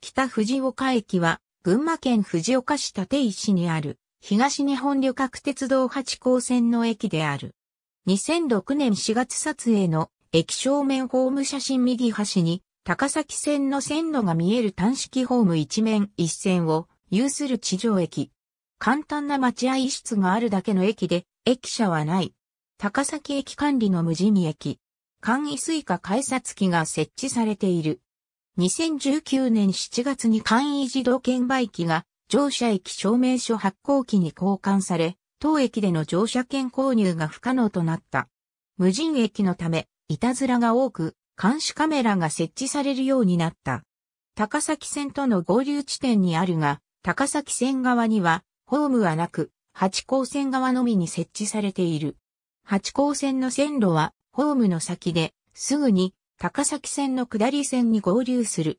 北藤岡駅は、群馬県藤岡市立石にある、東日本旅客鉄道八高線の駅である。2006年4月撮影の駅正面ホーム写真右端に、高崎線の線路が見える単式ホーム一面一線を有する地上駅。簡単な待合室があるだけの駅で、駅舎はない。高崎駅管理の無人駅。簡易スイカ改札機が設置されている。2019年7月に簡易自動券売機が乗車駅証明書発行機に交換され、当駅での乗車券購入が不可能となった。無人駅のため、いたずらが多く、監視カメラが設置されるようになった。高崎線との合流地点にあるが、高崎線側には、ホームはなく、八高線側のみに設置されている。八高線の線路は、ホームの先で、すぐに高崎線の下り線に合流する。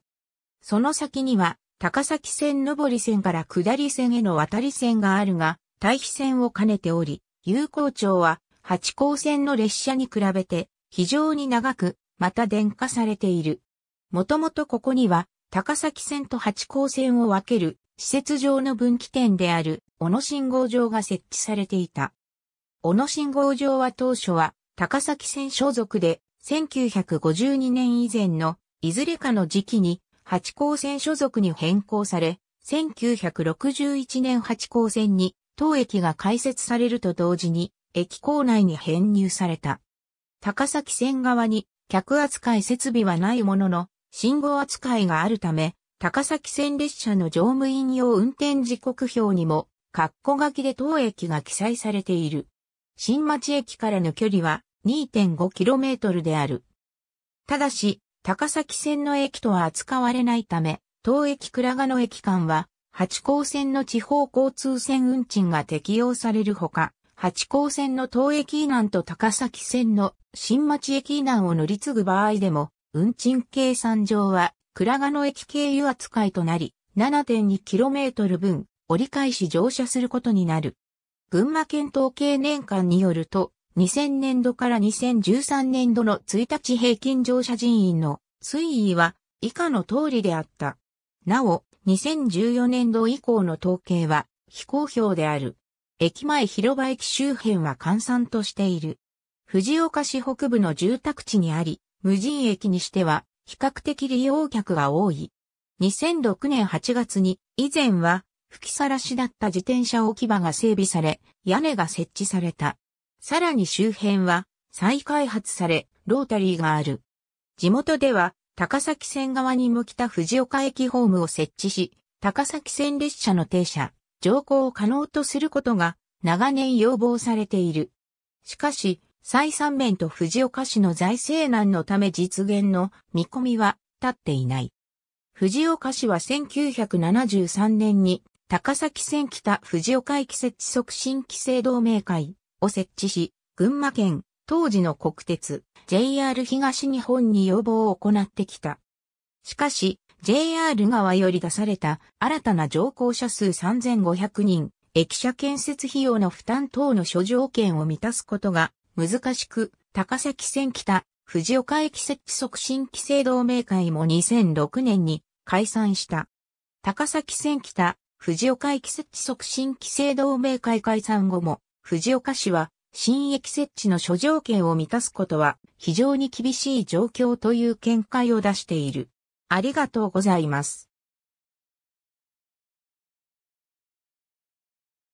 その先には、高崎線上り線から下り線への渡り線があるが、対比線を兼ねており、有効町は、八高線の列車に比べて、非常に長く、また電化されている。もともとここには、高崎線と八高線を分ける、施設上の分岐点である、小野信号場が設置されていた。小野信号場は当初は、高崎線所属で、1952年以前のいずれかの時期に八高線所属に変更され、1961年八高線に当駅が開設されると同時に駅構内に編入された。高崎線側に客扱い設備はないものの信号扱いがあるため、高崎線列車の乗務員用運転時刻表にも、括弧書きで当駅が記載されている。新町駅からの距離は 2.5km である。ただし、高崎線の駅とは扱われないため、当駅倉賀野駅間は、八高線の地方交通線運賃が適用されるほか、八高線の東駅以南と高崎線の新町駅以南を乗り継ぐ場合でも、運賃計算上は、倉賀野駅経由扱いとなり、7.2km 分、折り返し乗車することになる。群馬県統計年間によると、2000年度から2013年度の1日平均乗車人員の推移は以下の通りであった。なお、2014年度以降の統計は非公表である。駅前広場駅周辺は閑散としている。藤岡市北部の住宅地にあり、無人駅にしては比較的利用客が多い。2006年8月に以前は吹きさらしだった自転車置き場が整備され、屋根が設置された。さらに周辺は再開発され、ロータリーがある。地元では、高崎線側に向きた藤岡駅ホームを設置し、高崎線列車の停車、乗降を可能とすることが長年要望されている。しかし、再三面と藤岡市の財政難のため実現の見込みは立っていない。藤岡市は1973年に高崎線北藤岡駅設置促進規制同盟会を設置し、群馬県、当時の国鉄、JR 東日本に要望を行ってきた。しかし、JR 側より出された新たな乗降者数3500人、駅舎建設費用の負担等の諸条件を満たすことが難しく、高崎線北、藤岡駅設置促進規制同盟会も2006年に解散した。高崎線北、藤岡駅設置促進規制同盟会解散後も、藤岡市は、新駅設置の諸条件を満たすことは非常に厳しい状況という見解を出している。ありがとうございます。